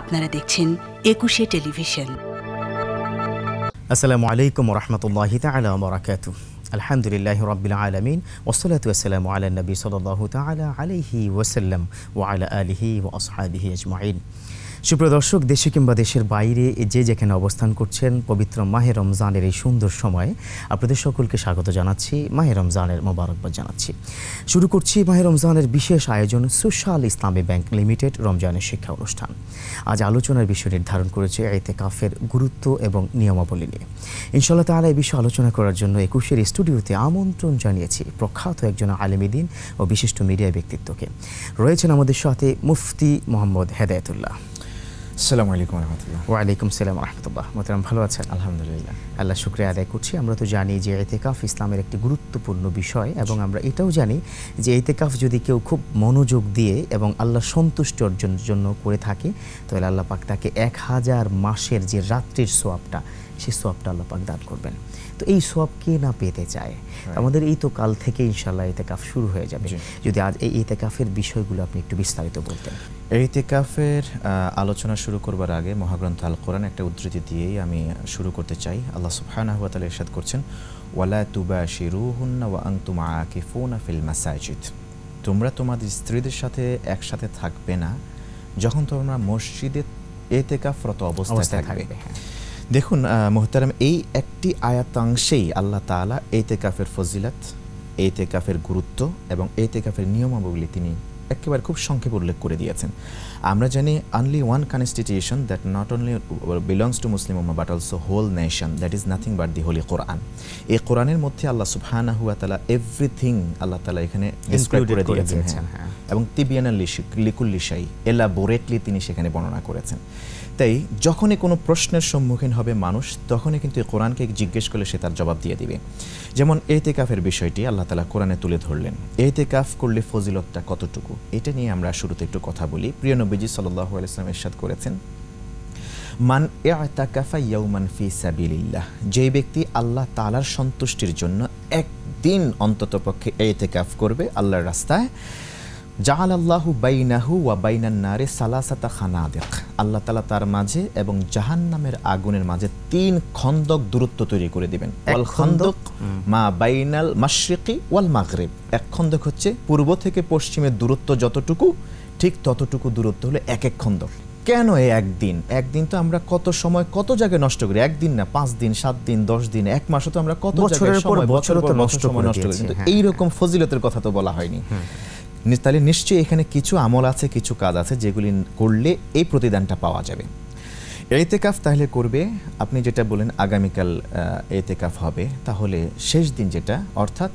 আপনারা দেখছেন একুশে টেলিভিশন আসসালামু আলাইকুম ওরহমতুল্লাহ তালা বারাকাত الحمد لله رب العالمين والصلاة والسلام على النبي صلى الله تعالى عليه وسلم وعلى آله وأصحابه أجمعين সুপ্রদর্শক দেশে কিংবা দেশের বাইরে যে যেখানে অবস্থান করছেন পবিত্র মাহে রমজানের এই সুন্দর সময়ে আপনাদের সকলকে স্বাগত জানাচ্ছি মাহে রমজানের মোবারকবাদ জানাচ্ছি শুরু করছি মাহে রমজানের বিশেষ আয়োজন সোশ্যাল ইসলামী ব্যাংক লিমিটেড রমজানের শিক্ষা অনুষ্ঠান আজ আলোচনার বিষয় নির্ধারণ করেছে এতে কাফের গুরুত্ব এবং নিয়মাবলী নিয়ে ইনশাল্লাহ তাহলে এই বিষয়ে আলোচনা করার জন্য একুশের স্টুডিওতে আমন্ত্রণ জানিয়েছি প্রখ্যাত একজন আলেমিদিন ও বিশিষ্ট মিডিয়া ব্যক্তিত্বকে রয়েছেন আমাদের সাথে মুফতি মোহাম্মদ হেদায়তুল্লাহ আসসালামু আলাইকুম রহমতুল্লাহ ওয়ালাইকুম সালাম রহমতুল্লাহ মোতারাম ভালো আছেন আলহামদুলিল্লাহ আল্লাহ শুক্রিয়া আদায় করছি আমরা তো জানি যে এতেকাফ ইসলামের একটি গুরুত্বপূর্ণ বিষয় এবং আমরা এটাও জানি যে এতেকাফ যদি কেউ খুব মনোযোগ দিয়ে এবং আল্লাহ সন্তুষ্ট অর্জনের জন্য করে থাকে তাহলে আল্লাহ পাক তাকে এক হাজার মাসের যে রাত্রির সোয়াবটা সে সোয়াবটা আল্লাপাক দান করবেন তো এই সোয়াব কে না পেতে চায় আমাদের এই তো কাল থেকে ইনশাল্লাহ এতে কাফ শুরু হয়ে যাবে যদি আজ এই এতে কাফের বিষয়গুলো আপনি একটু বিস্তারিত বলতেন ইতিকাফের আলোচনা শুরু করবার আগে মহাগ্রন্থ আল কোরআন একটা উদ্ধৃতি দিয়েই আমি শুরু করতে চাই আল্লাহ সুবহানাহু আহবাতাল তাআলা ইরশাদ করছেন ওয়ালা তুবা হুন্না ওয়া আনতুম ফোন ফিল মাসাজিদ তোমরা তোমাদের স্ত্রীদের সাথে একসাথে থাকবে না যখন তোমরা মসজিদে এতেকাফরত অবস্থায় থাকবে হ্যাঁ। দেখুন মোহতারাম এই একটি আয়াতাংশেই আল্লাহ তালা এতে কাফের ফজিলাত এতে কাফের গুরুত্ব এবং এতে কাফের নিয়মাবলী তিনি একেবারে খুব সংক্ষেপে উল্লেখ করে দিয়েছেন আমরা জানি only one constitution that not only belongs to Muslim উম্মা but also whole nation that is nothing but the holy Quran এই কোরআনের মধ্যে আল্লাহ সুফানা হুয়া তালা এভরিথিং আল্লাহ তালা এখানে ডিসক্রাইব করে দিয়েছেন হ্যাঁ। হ্যাঁ। এবং তিবিয়ানাল লিকুল্লিশাই বোরেটলি তিনি সেখানে বর্ণনা করেছেন তাই যখনই কোনো প্রশ্নের সম্মুখীন হবে মানুষ তখনই কিন্তু এই কোরআনকে জিজ্ঞেস করলে সে তার জবাব দিয়ে দিবে যেমন কাফের বিষয়টি আল্লাহ তালা কোরআনে তুলে ধরলেন কাফ করলে ফজিলতটা কতটুকু এটা নিয়ে আমরা শুরুতে একটু কথা বলি প্রিয় নবীজি সাল্লাহ আলাইসলাম এরশাদ করেছেন মান এতাকাফা ইয়াউমান ফি সাবিলিল্লাহ যে ব্যক্তি আল্লাহ তালার সন্তুষ্টির জন্য একদিন অন্ততপক্ষে এতেকাফ করবে আল্লাহর রাস্তায় জাহাল আল্লাহু বাইনাহু ওয়া বাইনান নারে সালাসাতা খানাদেক আল্লাহ তালা তার মাঝে এবং জাহান নামের আগুনের মাঝে তিন খন্দক দূরত্ব তৈরি করে দিবেন ওয়াল খন্দক মা বাইনাল মাশরিকি ওয়াল মাগরিব এক খন্দক হচ্ছে পূর্ব থেকে পশ্চিমের দূরত্ব যতটুকু ঠিক ততটুকু দূরত্ব হলো এক এক খন্দক কেন এই একদিন একদিন তো আমরা কত সময় কত জায়গায় নষ্ট করি একদিন না পাঁচ দিন সাত দিন দশ দিন এক মাসও তো আমরা কত জায়গায় সময় নষ্ট করি কিন্তু হ্যাঁ। এইরকম ফজিলতের কথা তো বলা হয়নি তাহলে নিশ্চয়ই এখানে কিছু আমল আছে কিছু কাজ আছে যেগুলি করলে এই প্রতিদানটা পাওয়া যাবে এতেকাফ তাহলে করবে আপনি যেটা বলেন আগামীকাল এতেকাফ হবে তাহলে শেষ দিন যেটা অর্থাৎ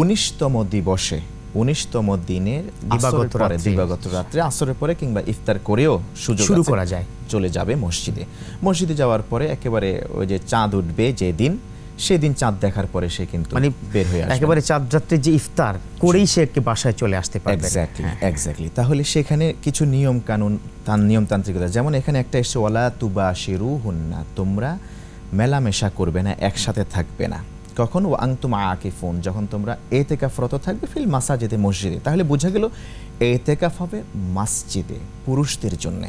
উনিশতম দিবসে উনিশতম দিনের দিবাগত দিবাগত রাত্রে আসরের পরে কিংবা ইফতার করেও সুযোগ শুরু করা যায় চলে যাবে মসজিদে মসজিদে যাওয়ার পরে একেবারে ওই যে চাঁদ উঠবে যেদিন সেদিন চাঁদ দেখার পরে সে কিন্তু মানে বের হয়ে আসে একেবারে চাঁদ যাত্রী যে ইফতার করেই সে একটি বাসায় চলে আসতে পারবে এক্স্যাক্টলি এক্স্যাক্টলি তাহলে সেখানে কিছু নিয়ম কানুন তার নিয়মতান্ত্রিকতা যেমন এখানে একটা এসে ওলা তুবা শিরু হুন্না তোমরা মেলামেশা করবে না একসাথে থাকবে না কখন ও আংতুম আকিফুন যখন তোমরা এতেকাফরত থাকবে ফিল মাসাজিদে মসজিদে তাহলে বোঝা গেল এতেকাফ হবে মসজিদে পুরুষদের জন্য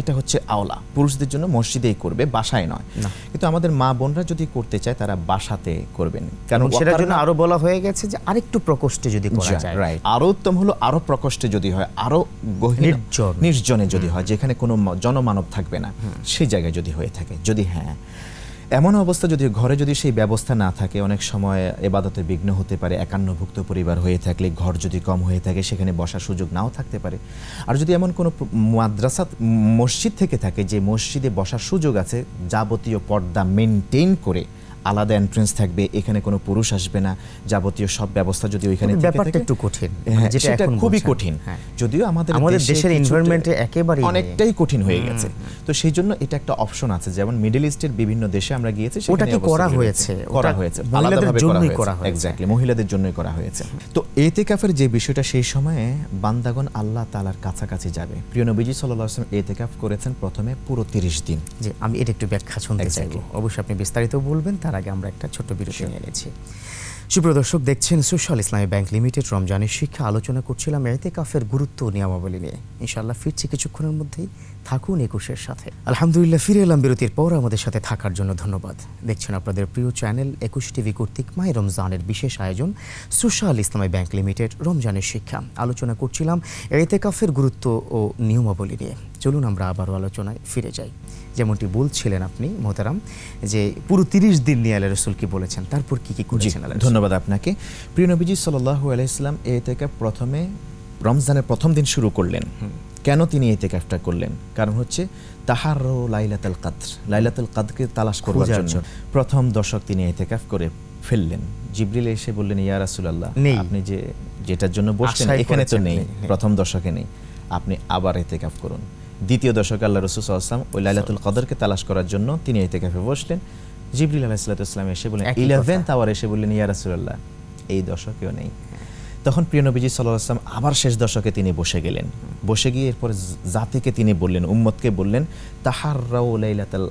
এটা হচ্ছে আওলা পুরুষদের জন্য মসজিদেই করবে বাসায় নয় কিন্তু আমাদের মা বোনরা যদি করতে চায় তারা বাসাতে করবেন কারণ সেটার জন্য আরো বলা হয়ে গেছে যে আরেকটু প্রকোষ্ঠে যদি করা যায় আরো উত্তম হলো আরো প্রকোষ্ঠে যদি হয় আরো গহীর নির্জনে যদি হয় যেখানে কোনো জনমানব থাকবে না সেই জায়গায় যদি হয়ে থাকে যদি হ্যাঁ এমন অবস্থা যদি ঘরে যদি সেই ব্যবস্থা না থাকে অনেক সময় এবাদতে বিঘ্ন হতে পারে একান্নভুক্ত পরিবার হয়ে থাকলে ঘর যদি কম হয়ে থাকে সেখানে বসার সুযোগ নাও থাকতে পারে আর যদি এমন কোনো মাদ্রাসা মসজিদ থেকে থাকে যে মসজিদে বসার সুযোগ আছে যাবতীয় পর্দা মেনটেন করে আলাদা এন্ট্রেন্স থাকবে এখানে কোনো পুরুষ আসবে না যাবতীয় সব ব্যবস্থা যদি ওইখানে ব্যাপারটা একটু কঠিন হ্যাঁ, মানে যেটা খুবই কঠিন হ্যাঁ। যদিও আমাদের আমাদের দেশের এনভায়রনমেন্টে একেবারে অনেকটাই কঠিন হয়ে গেছে তো সেই জন্য এটা একটা অপশন আছে যেমন মিডল ইস্টের বিভিন্ন দেশে আমরা গিয়েছি ওটা কি করা হয়েছে করা হয়েছে আলাদাভাবে করা হয়েছে এক্স্যাক্টলি মহিলাদের জন্যই করা হয়েছে তো এতেকাফের যে বিষয়টা সেই সময়ে বান্দাগণ আল্লাহ তালার কাছাকাছি যাবে প্রিয় নবীজি সাল্লাহ আসলাম এতেকাফ করেছেন প্রথমে পুরো তিরিশ দিন যে আমি এটা একটু ব্যাখ্যা শুনতে চাইব অবশ্যই আপনি বিস্তারিত বলবেন তার তার আগে আমরা একটা ছোট্ট বিরতি নিয়ে নিয়েছি সুপ্রিয় দর্শক দেখছেন সুশাল ইসলামী ব্যাংক লিমিটেড রমজানের শিক্ষা আলোচনা করছিলাম এতে কাফের গুরুত্ব নিয়মাবলী নিয়ে ইনশাল্লাহ ফিরছি কিছুক্ষণের মধ্যেই থাকুন একুশের সাথে আলহামদুলিল্লাহ ফিরে এলাম বিরতির পর আমাদের সাথে থাকার জন্য ধন্যবাদ দেখছেন আপনাদের প্রিয় চ্যানেল একুশ টিভি কর্তৃক মায় রমজানের বিশেষ আয়োজন সুশাল ইসলামী ব্যাংক লিমিটেড রমজানের শিক্ষা আলোচনা করছিলাম কাফের গুরুত্ব ও নিয়মাবলী নিয়ে চলুন আমরা আবারও আলোচনায় ফিরে যাই যেমনটি বলছিলেন আপনি মোহতারাম যে পুরো তিরিশ দিন নিয়ে আল্লাহ রসুল কি বলেছেন তারপর কি কি করেছেন ধন্যবাদ আপনাকে প্রিয় নবীজি সাল্লাহ আলাইসলাম এ থেকে প্রথমে রমজানের প্রথম দিন শুরু করলেন কেন তিনি এতে ক্যাফটা করলেন কারণ হচ্ছে তাহার ও লাইলাতাল কাদ্র লাইলাতাল কাদকে তালাশ করবার জন্য প্রথম দশক তিনি এতে ক্যাফ করে ফেললেন জিব্রিল এসে বললেন ইয়া রাসুলাল্লাহ আপনি যে যেটার জন্য বসছেন এখানে তো নেই প্রথম দশকে নেই আপনি আবার এতে ক্যাফ করুন দ্বিতীয় দশকে আল্লাহ রসুল আসলাম ওই লাইলাতুল কদরকে তালাশ করার জন্য তিনি এই তেকাফে বসলেন জিবরিল আলাহিসাল্লাম এসে বললেন ইলেভেন আওয়ার এসে বললেন ইয়া রাসুল্লাহ এই দশকেও নেই তখন প্রিয়নবীজি সাল্লাহ আসলাম আবার শেষ দশকে তিনি বসে গেলেন বসে গিয়ে এরপর জাতিকে তিনি বললেন উম্মতকে বললেন তাহার লাইলাতাল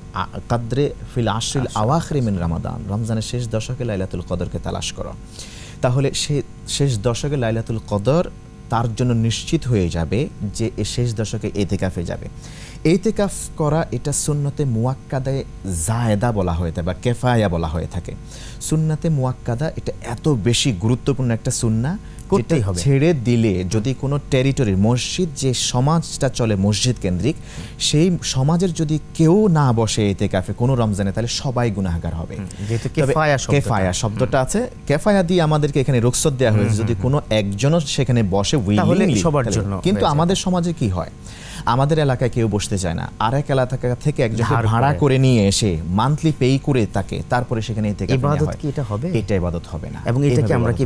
কাদ্রে ফিল আশিল আওয়াখরি মিন রামাদান রমজানের শেষ দশকে লাইলাতুল কদরকে তালাশ করো তাহলে সে শেষ দশকে লাইলাতুল কদর তার জন্য নিশ্চিত হয়ে যাবে যে শেষ দশকে এতেকাফে যাবে এতেকাফ করা এটা সুন্নতে মুয়াক্কাদে জায়দা বলা হয়ে থাকে বা কেফায়া বলা হয়ে থাকে সুন্নাতে মুয়াক্কাদা এটা এত বেশি গুরুত্বপূর্ণ একটা সুন্না ছেড়ে দিলে যদি কোনো টেরিটরির মসজিদ যে সমাজটা চলে মসজিদ কেন্দ্রিক সেই সমাজের যদি কেউ না বসে এতে কাফে কোনো রমজানে তাহলে সবাই গুনাহগার হবে কেফায়া শব্দটা আছে কেফায়া দিয়ে আমাদেরকে এখানে রুখসত দেওয়া হয়েছে যদি কোনো একজনও সেখানে বসে সবার জন্য কিন্তু আমাদের সমাজে কি হয় আমাদের এলাকায় কেউ বসতে চায় না আর এক এলাকা থেকে একজন ভাড়া করে নিয়ে এসে মান্থলি পেই করে তাকে তারপরে সেখানে থেকে ইবাদত কি এটা হবে এটা ইবাদত হবে না এবং এটা কি আমরা কি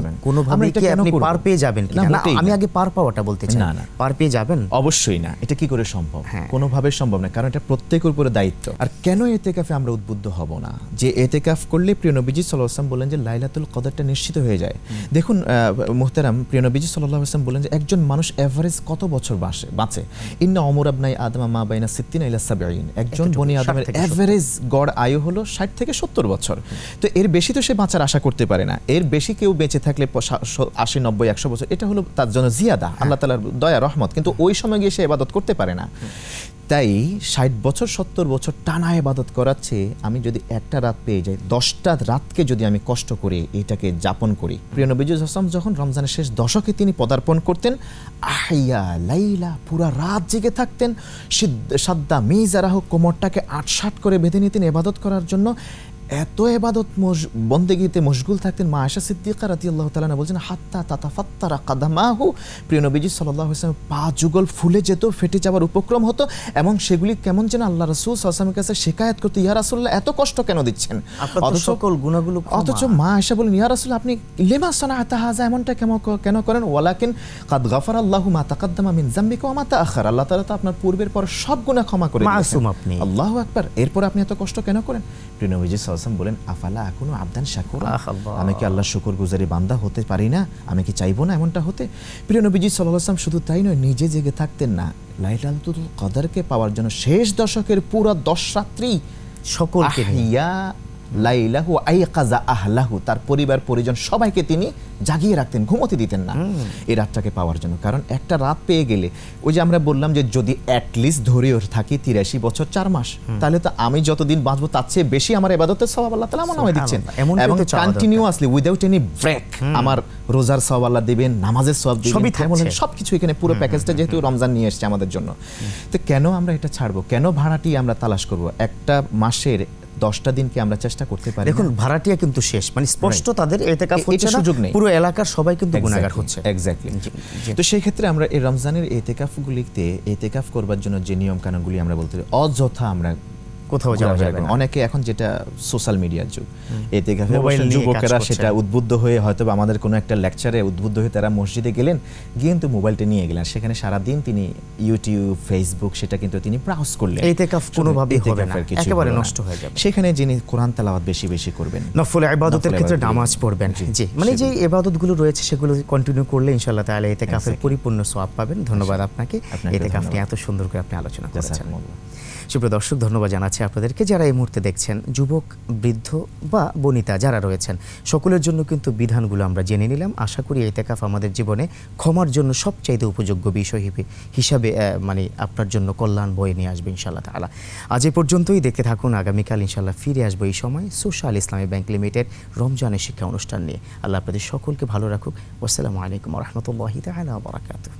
কি আপনি পার পেয়ে যাবেন কি না আমি আগে পার পাওয়াটা বলতে চাই না না পার পেয়ে যাবেন অবশ্যই না এটা কি করে সম্ভব হ্যাঁ। কোনোভাবে সম্ভব না কারণ এটা প্রত্যেকের উপরে দায়িত্ব আর কেন এতেকাফে আমরা উদ্বুদ্ধ হব না যে এতেকাফ করলে প্রিয় নবীজি সাল্লাল্লাহু বলেন যে লাইলাতুল কদরটা নিশ্চিত হয়ে যায় দেখুন মোহতারাম প্রিয় নবীজি বলেন যে একজন মানুষ এভারেজ কত বছর বাঁচে বাঁচে ইন্না অমর আবনাই আদম মা বাইনা সিদ্দিন ইলা সাবিন একজন বনি আদমের অ্যাভারেজ গড় আয়ু হলো ষাট থেকে সত্তর বছর তো এর বেশি তো সে বাঁচার আশা করতে পারে না এর বেশি কেউ বেঁচে থাকলে আশি নব্বই একশো বছর এটা হলো তার জন্য জিয়াদা হ্যাঁ। আল্লাহ তালার দয়া রহমত কিন্তু ওই সময় গিয়ে সে এবাদত করতে পারে না তাই ষাট বছর সত্তর বছর টানা এবাদত করাচ্ছে আমি যদি একটা রাত পেয়ে যাই দশটা রাতকে যদি আমি কষ্ট করে এটাকে যাপন করি প্রিয় নবীজুল হাসাম যখন রমজানের শেষ দশকে তিনি পদার্পণ করতেন আহিয়া লাইলা পুরা রাত জেগে থাকতেন সাদ্দা মিজারাহ কোমরটাকে আটসাট করে বেঁধে নিতেন এবাদত করার জন্য এত এবাদত বন্দেগিতে মশগুল থাকতেন মা আশা সিদ্দিকা রাতি আল্লাহ তালা বলছেন হাত্তা তাতা তাতাফাত্তারা কাদামাহু প্রিয় নবীজি সাল্লাহ ইসলাম পা যুগল ফুলে যেত ফেটে যাওয়ার উপক্রম হতো এবং সেগুলি কেমন যেন আল্লাহ রসুল সাল্লামের কাছে শেখায়ত করতে ইয়া রাসুল্লাহ এত কষ্ট কেন দিচ্ছেন সকল গুণাগুলো অথচ মা আশা বলেন ইয়া রাসুল্লাহ আপনি লেমা হাতা হাজা এমনটা কেমন কেন করেন ওয়ালাকিন কাদ গাফার আল্লাহ মা তাকাদ্দামা মিন জাম্বিকা মা তা আখার আল্লাহ তালা তো আপনার পূর্বের পর সব গুণা ক্ষমা করে আল্লাহ একবার এরপর আপনি এত কষ্ট কেন করেন প্রিয় নবীজি সাল্লাম বলেন আফালা এখনো আবদান শাকুর আমি কি আল্লাহ শুকুর গুজারি বান্দা হতে পারি না আমি কি চাইবো না এমনটা হতে প্রিয় নবীজি সাল্লাহাম শুধু তাই নয় নিজে জেগে থাকতেন না লাইলাতুল কদারকে পাওয়ার জন্য শেষ দশকের পুরো দশ রাত্রি সকল লাইলাহু আইকাজা আহলাহু তার পরিবার পরিজন সবাইকে তিনি জাগিয়ে রাখতেন ঘুমোতে দিতেন না এই রাতটাকে পাওয়ার জন্য কারণ একটা রাত পেয়ে গেলে ওই যে আমরা বললাম যে যদি অ্যাটলিস্ট ধরেও থাকি তিরাশি বছর চার মাস তাহলে তো আমি যতদিন বাঁচবো তার চেয়ে বেশি আমার এবাদতের সবাব আল্লাহ তালা আমার আমায় দিচ্ছেন এবং কন্টিনিউয়াসলি উইদাউট এনি ব্রেক আমার রোজার সব আল্লাহ দিবেন নামাজের সব থাকে সব কিছু এখানে পুরো প্যাকেজটা যেহেতু রমজান নিয়ে এসছে আমাদের জন্য তো কেন আমরা এটা ছাড়বো কেন ভাড়াটি আমরা তালাশ করব একটা মাসের দশটা দিনকে আমরা চেষ্টা করতে পারি দেখুন ভাড়াটিয়া কিন্তু শেষ মানে স্পষ্ট তাদের এতে হচ্ছে সুযোগ নেই পুরো এলাকার সবাই কিন্তু হচ্ছে এক্স্যাক্টলি তো সেই ক্ষেত্রে আমরা এই রমজানের এতেকাফগুলিতে এতেকাফ করবার জন্য যে নিয়ম কানুনগুলি আমরা বলতে অযথা আমরা কোথাও যাওয়া যাবে না অনেকে এখন যেটা সোশ্যাল মিডিয়ার যুগ এতে যুবকেরা সেটা উদ্বুদ্ধ হয়ে হয়তো আমাদের কোনো একটা লেকচারে উদ্বুদ্ধ হয়ে তারা মসজিদে গেলেন গিয়ে কিন্তু মোবাইলটা নিয়ে গেলেন সেখানে সারাদিন তিনি ইউটিউব ফেসবুক সেটা কিন্তু তিনি ব্রাউজ করলেন এতে কাফ কোনোভাবেই হবে না একেবারে নষ্ট হয়ে যাবে সেখানে যিনি কোরআন তেলাওয়াত বেশি বেশি করবেন নফল ইবাদতের ক্ষেত্রে নামাজ পড়বেন জি মানে যে ইবাদতগুলো রয়েছে সেগুলো কন্টিনিউ করলে ইনশাআল্লাহ তাআলা এতে কাফের পরিপূর্ণ সওয়াব পাবেন ধন্যবাদ আপনাকে এতে কাফ নিয়ে এত সুন্দর করে আপনি আলোচনা করেছেন সুপ্রিয় দর্শক ধন্যবাদ জানাচ্ছি আপনাদেরকে যারা এই মুহূর্তে দেখছেন যুবক বৃদ্ধ বা বনিতা যারা রয়েছেন সকলের জন্য কিন্তু বিধানগুলো আমরা জেনে নিলাম আশা করি এতেকাফ আমাদের জীবনে ক্ষমার জন্য সবচাইতে উপযোগ্য বিষয় হিসাবে মানে আপনার জন্য কল্যাণ বয়ে নিয়ে আসবে ইনশাল্লাহ তালা আজ এ পর্যন্তই দেখতে থাকুন আগামীকাল ইনশাল্লাহ ফিরে আসবো এই সময় সোশ্যাল ইসলামী ব্যাংক লিমিটেড রমজানের শিক্ষা অনুষ্ঠান নিয়ে আল্লাহ আপনাদের সকলকে ভালো রাখুক আসসালামু আলাইকুম রহমতুল্লাহ তালা বারাকাতু